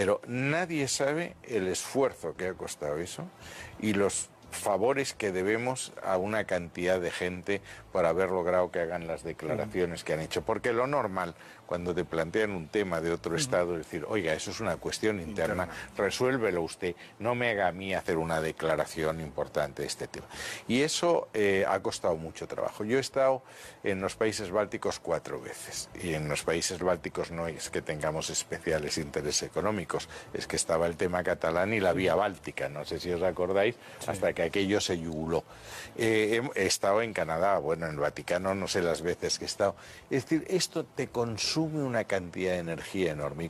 Pero nadie sabe el esfuerzo que ha costado eso y los favores que debemos a una cantidad de gente por haber logrado que hagan las declaraciones que han hecho. Porque lo normal, cuando te plantean un tema de otro Estado, es decir, oiga, eso es una cuestión interna, resuélvelo usted, no me haga a mí hacer una declaración importante de este tema. Y eso eh, ha costado mucho trabajo. Yo he estado en los países bálticos cuatro veces, y en los países bálticos no es que tengamos especiales intereses económicos, es que estaba el tema catalán y la vía báltica, no sé si os acordáis, hasta que que aquello se yuguló. Eh, em, he estado en Canadá, bueno, en el Vaticano no sé las veces que he estado. Es decir, esto te consume una cantidad de energía enorme.